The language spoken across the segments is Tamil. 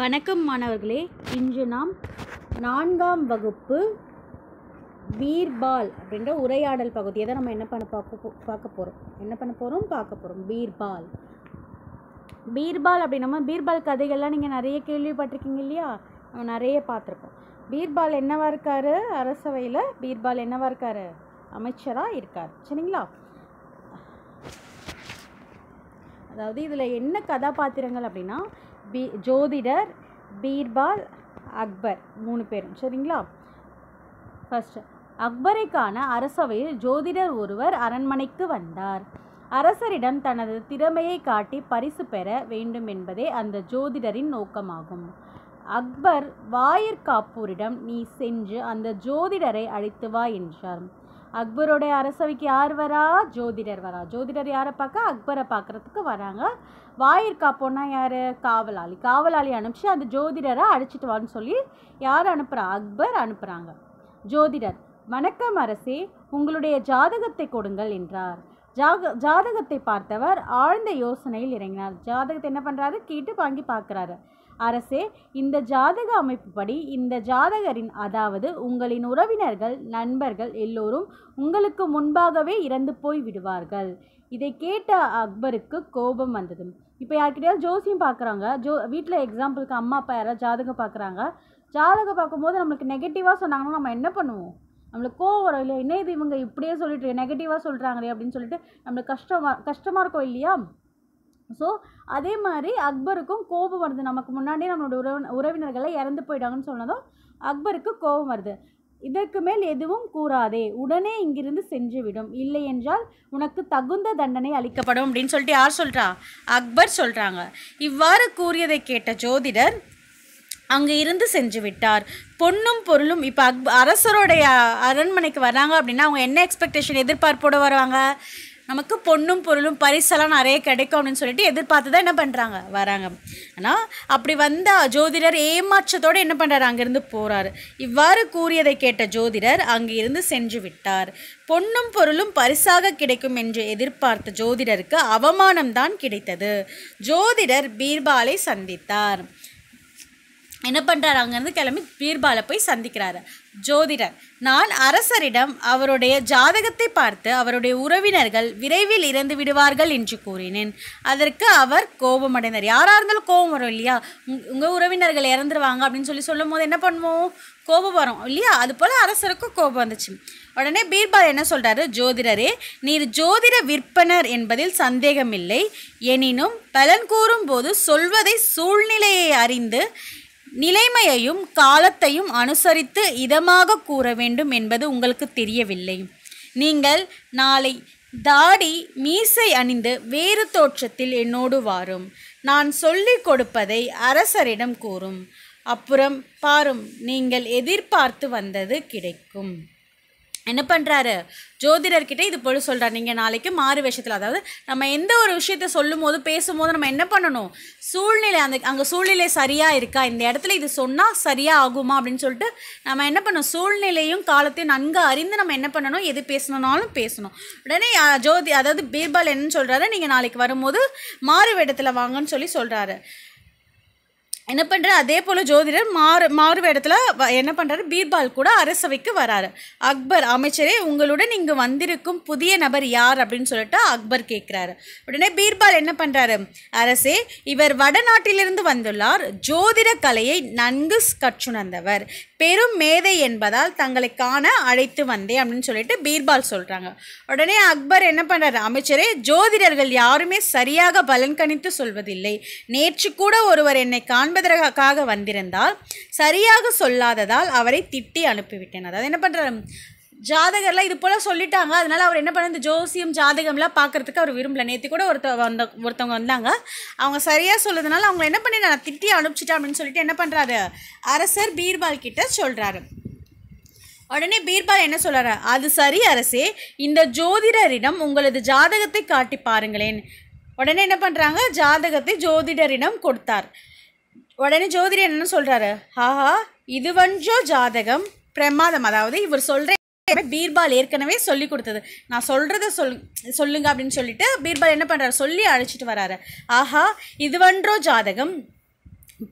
வணக்கம் மாணவர்களே இன்று நாம் நான்காம் வகுப்பு பீர்பால் அப்படின்ற உரையாடல் பகுதியை தான் நம்ம என்ன பண்ண பார்க்க போ பார்க்க போகிறோம் என்ன பண்ண போகிறோம் பார்க்க போகிறோம் பீர்பால் பீர்பால் அப்படின்னா பீர்பால் கதைகள்லாம் நீங்கள் நிறைய கேள்விப்பட்டிருக்கீங்க இல்லையா நம்ம நிறைய பார்த்துருக்கோம் பீர்பால் என்னவா இருக்கார் அரசவையில் பீர்பால் என்னவா இருக்கார் அமைச்சராக இருக்கார் சரிங்களா அதாவது இதில் என்ன கதாபாத்திரங்கள் அப்படின்னா பீ ஜோதிடர் பீர்பால் அக்பர் மூணு பேரும் சரிங்களா ஃபஸ்ட்டு அக்பரைக்கான அரசவையில் ஜோதிடர் ஒருவர் அரண்மனைக்கு வந்தார் அரசரிடம் தனது திறமையை காட்டி பரிசு பெற வேண்டும் என்பதே அந்த ஜோதிடரின் நோக்கமாகும் அக்பர் வாயிற்காப்பூரிடம் நீ சென்று அந்த ஜோதிடரை அழைத்து வா என்றார் அக்பரோடைய அரசவைக்கு யார் வரா ஜோதிடர் வரா ஜோதிடர் யாரை பார்க்க அக்பரை பார்க்குறதுக்கு வராங்க போனால் யார் காவலாளி காவலாளி அனுப்பிச்சு அந்த ஜோதிடரை அழைச்சிட்டு வான்னு சொல்லி யார் அனுப்புகிறா அக்பர் அனுப்புகிறாங்க ஜோதிடர் வணக்கம் அரசே உங்களுடைய ஜாதகத்தை கொடுங்கள் என்றார் ஜாக ஜாதகத்தை பார்த்தவர் ஆழ்ந்த யோசனையில் இறங்கினார் ஜாதகத்தை என்ன பண்ணுறாரு கேட்டு வாங்கி பார்க்குறாரு அரசே இந்த ஜாதக அமைப்புப்படி இந்த ஜாதகரின் அதாவது உங்களின் உறவினர்கள் நண்பர்கள் எல்லோரும் உங்களுக்கு முன்பாகவே இறந்து போய் விடுவார்கள் இதை கேட்ட அக்பருக்கு கோபம் வந்தது இப்போ யார்கிட்டயாவது ஜோசியம் பார்க்குறாங்க ஜோ வீட்டில் எக்ஸாம்பிளுக்கு அம்மா அப்பா யாராவது ஜாதகம் பார்க்குறாங்க ஜாதகம் பார்க்கும்போது நம்மளுக்கு நெகட்டிவாக சொன்னாங்கன்னா நம்ம என்ன பண்ணுவோம் நம்மளுக்கு கோவம் வரும் இல்லையா என்ன இது இவங்க இப்படியே சொல்லிட்டு நெகட்டிவாக சொல்கிறாங்களே அப்படின்னு சொல்லிட்டு நம்மளுக்கு கஷ்டமாக கஷ்டமாக இருக்கும் இல்லையா ஸோ அதே மாதிரி அக்பருக்கும் கோபம் வருது நமக்கு முன்னாடியே நம்மளோட உறவு உறவினர்களை இறந்து போயிட்டாங்கன்னு சொன்னதும் அக்பருக்கு கோபம் வருது இதற்கு மேல் எதுவும் கூறாதே உடனே இங்கிருந்து சென்றுவிடும் இல்லை என்றால் உனக்கு தகுந்த தண்டனை அளிக்கப்படும் அப்படின்னு சொல்லிட்டு யார் சொல்கிறா அக்பர் சொல்கிறாங்க இவ்வாறு கூறியதை கேட்ட ஜோதிடர் அங்கே இருந்து செஞ்சு விட்டார் பொண்ணும் பொருளும் இப்போ அக் அரசருடைய அரண்மனைக்கு வராங்க அப்படின்னா அவங்க என்ன எக்ஸ்பெக்டேஷன் எதிர்பார்ப்போடு வருவாங்க நமக்கு பொண்ணும் பொருளும் பரிசெல்லாம் நிறைய கிடைக்கும் அப்படின்னு சொல்லிட்டு எதிர்பார்த்து தான் என்ன பண்ணுறாங்க வராங்க ஆனால் அப்படி வந்த ஜோதிடர் ஏமாற்றத்தோடு என்ன பண்ணுறாரு அங்கேருந்து போகிறார் இவ்வாறு கூறியதை கேட்ட ஜோதிடர் அங்கிருந்து சென்று விட்டார் பொன்னும் பொருளும் பரிசாக கிடைக்கும் என்று எதிர்பார்த்த ஜோதிடருக்கு அவமானம்தான் கிடைத்தது ஜோதிடர் பீர்பாலை சந்தித்தார் என்ன பண்ணுறாரு அங்கேருந்து கிளம்பி பீர்பாலை போய் சந்திக்கிறாரு ஜோதிடர் நான் அரசரிடம் அவருடைய ஜாதகத்தை பார்த்து அவருடைய உறவினர்கள் விரைவில் இறந்து விடுவார்கள் என்று கூறினேன் அதற்கு அவர் கோபமடைந்தார் யாராக இருந்தாலும் கோபம் வரும் இல்லையா உங்கள் உறவினர்கள் இறந்துருவாங்க அப்படின்னு சொல்லி சொல்லும் போது என்ன பண்ணுவோம் கோபம் வரும் இல்லையா அது போல் அரசருக்கும் கோபம் வந்துச்சு உடனே பீர்பால் என்ன சொல்கிறாரு ஜோதிடரே நீர் ஜோதிட விற்பனர் என்பதில் சந்தேகமில்லை எனினும் பலன் கூறும்போது சொல்வதை சூழ்நிலையை அறிந்து நிலைமையையும் காலத்தையும் அனுசரித்து இதமாக கூற வேண்டும் என்பது உங்களுக்கு தெரியவில்லை நீங்கள் நாளை தாடி மீசை அணிந்து வேறு தோற்றத்தில் என்னோடு வாரும் நான் சொல்லிக் கொடுப்பதை அரசரிடம் கூறும் அப்புறம் பாரும் நீங்கள் எதிர்பார்த்து வந்தது கிடைக்கும் என்ன பண்ணுறாரு ஜோதிடர்கிட்ட இது போல் சொல்கிறார் நீங்கள் நாளைக்கு மாறு விஷயத்தில் அதாவது நம்ம எந்த ஒரு விஷயத்த சொல்லும் போது பேசும்போது நம்ம என்ன பண்ணணும் சூழ்நிலை அந்த அங்கே சூழ்நிலை சரியாக இருக்கா இந்த இடத்துல இது சொன்னால் சரியாக ஆகுமா அப்படின்னு சொல்லிட்டு நம்ம என்ன பண்ணணும் சூழ்நிலையும் காலத்தையும் நன்கு அறிந்து நம்ம என்ன பண்ணணும் எது பேசணுனாலும் பேசணும் உடனே ஜோதி அதாவது பீர்பால் என்னன்னு சொல்கிறாரு நீங்கள் நாளைக்கு வரும்போது மாறு வேடத்தில் வாங்கன்னு சொல்லி சொல்கிறாரு என்ன பண்ணுற அதே போல் ஜோதிடர் மாறு மாறு இடத்துல என்ன பண்ணுறாரு பீர்பால் கூட அரசவைக்கு வராரு அக்பர் அமைச்சரே உங்களுடன் இங்கு வந்திருக்கும் புதிய நபர் யார் அப்படின்னு சொல்லிட்டு அக்பர் கேட்குறாரு உடனே பீர்பால் என்ன பண்ணுறாரு அரசே இவர் வடநாட்டிலிருந்து வந்துள்ளார் ஜோதிட கலையை நன்கு கற்றுணர்ந்தவர் பெரும் மேதை என்பதால் தங்களை காண அழைத்து வந்தேன் அப்படின்னு சொல்லிட்டு பீர்பால் சொல்கிறாங்க உடனே அக்பர் என்ன பண்ணுறாரு அமைச்சரே ஜோதிடர்கள் யாருமே சரியாக பலன் கணித்து சொல்வதில்லை நேற்று கூட ஒருவர் என்னை காண்ப என்பதற்காக வந்திருந்தால் சரியாக சொல்லாததால் அவரை திட்டி அனுப்பிவிட்டேன் அதாவது என்ன பண்ணுறாரு ஜாதகர்லாம் இது போல் சொல்லிட்டாங்க அதனால் அவர் என்ன பண்ண இந்த ஜோசியம் ஜாதகம்லாம் பார்க்குறதுக்கு அவர் விரும்பல நேற்று கூட ஒருத்த வந்த ஒருத்தவங்க வந்தாங்க அவங்க சரியாக சொல்லுறதுனால அவங்க என்ன பண்ணி நான் திட்டி அனுப்பிச்சிட்டேன் அப்படின்னு சொல்லிட்டு என்ன பண்ணுறாரு அரசர் பீர்பால் கிட்ட சொல்கிறாரு உடனே பீர்பால் என்ன சொல்கிறார் அது சரி அரசே இந்த ஜோதிடரிடம் உங்களது ஜாதகத்தை காட்டி பாருங்களேன் உடனே என்ன பண்ணுறாங்க ஜாதகத்தை ஜோதிடரிடம் கொடுத்தார் உடனே ஜோதிடர் என்னன்னு சொல்கிறாரு ஆஹா இது வஞ்சோ ஜாதகம் பிரமாதம் அதாவது இவர் சொல்ற பீர்பால் ஏற்கனவே சொல்லி கொடுத்தது நான் சொல்கிறத சொல் சொல்லுங்க அப்படின்னு சொல்லிட்டு பீர்பால் என்ன பண்ணுறாரு சொல்லி அழைச்சிட்டு வராரு ஆஹா இதுவன்றோ ஜாதகம்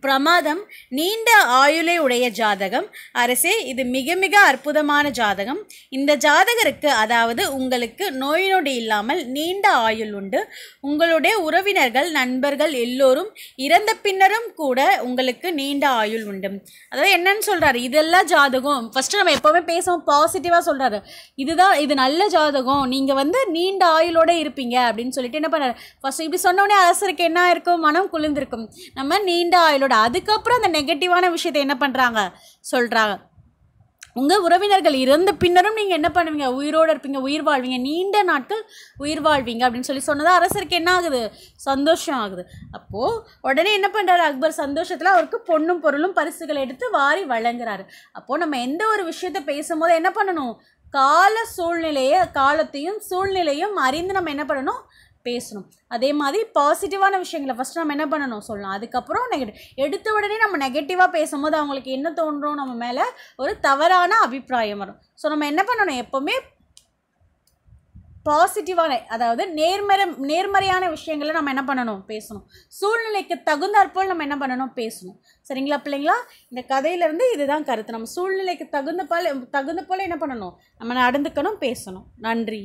பிரமாதம் நீண்ட ஆயுளை உடைய ஜாதகம் அரசே இது மிக மிக அற்புதமான ஜாதகம் இந்த ஜாதகருக்கு அதாவது உங்களுக்கு நோய் நொடி இல்லாமல் நீண்ட ஆயுள் உண்டு உங்களுடைய உறவினர்கள் நண்பர்கள் எல்லோரும் இறந்த பின்னரும் கூட உங்களுக்கு நீண்ட ஆயுள் உண்டு அதாவது என்னன்னு சொல்கிறாரு இதெல்லாம் ஜாதகம் ஃபஸ்ட்டு நம்ம எப்போவுமே பேசுவோம் பாசிட்டிவாக சொல்கிறாரு இதுதான் இது நல்ல ஜாதகம் நீங்கள் வந்து நீண்ட ஆயுளோடு இருப்பீங்க அப்படின்னு சொல்லிட்டு என்ன பண்ணுறாரு ஃபஸ்ட்டு இப்படி சொன்னோடனே அரசருக்கு என்ன இருக்கும் மனம் குளிர்ந்திருக்கும் நம்ம நீண்ட ஆயுள் ஃபைலோட அதுக்கப்புறம் அந்த நெகட்டிவான விஷயத்தை என்ன பண்ணுறாங்க சொல்கிறாங்க உங்கள் உறவினர்கள் இறந்த பின்னரும் நீங்கள் என்ன பண்ணுவீங்க உயிரோடு இருப்பீங்க உயிர் வாழ்வீங்க நீண்ட நாட்கள் உயிர் வாழ்வீங்க அப்படின்னு சொல்லி சொன்னது அரசருக்கு என்ன ஆகுது சந்தோஷம் ஆகுது அப்போது உடனே என்ன பண்ணுறாரு அக்பர் சந்தோஷத்தில் அவருக்கு பொண்ணும் பொருளும் பரிசுகளை எடுத்து வாரி வழங்குறாரு அப்போது நம்ம எந்த ஒரு விஷயத்தை பேசும்போது என்ன பண்ணணும் கால சூழ்நிலையை காலத்தையும் சூழ்நிலையும் அறிந்து நம்ம என்ன பண்ணணும் பேசணும் அதே மாதிரி பாசிட்டிவான விஷயங்களை ஃபஸ்ட் நம்ம என்ன பண்ணணும் சொல்லலாம் அதுக்கப்புறம் நெகட்டிவ் எடுத்த உடனே நம்ம நெகட்டிவாக பேசும்போது அவங்களுக்கு என்ன தோன்றும் நம்ம மேலே ஒரு தவறான அபிப்பிராயம் வரும் ஸோ நம்ம என்ன பண்ணணும் எப்போவுமே பாசிட்டிவான அதாவது நேர்மறை நேர்மறையான விஷயங்களை நம்ம என்ன பண்ணணும் பேசணும் சூழ்நிலைக்கு தகுந்தாற்போல் நம்ம என்ன பண்ணணும் பேசணும் சரிங்களா பிள்ளைங்களா இந்த கதையிலேருந்து இதுதான் கருத்து நம்ம சூழ்நிலைக்கு தகுந்த போல் தகுந்த போல் என்ன பண்ணணும் நம்ம நடந்துக்கணும் பேசணும் நன்றி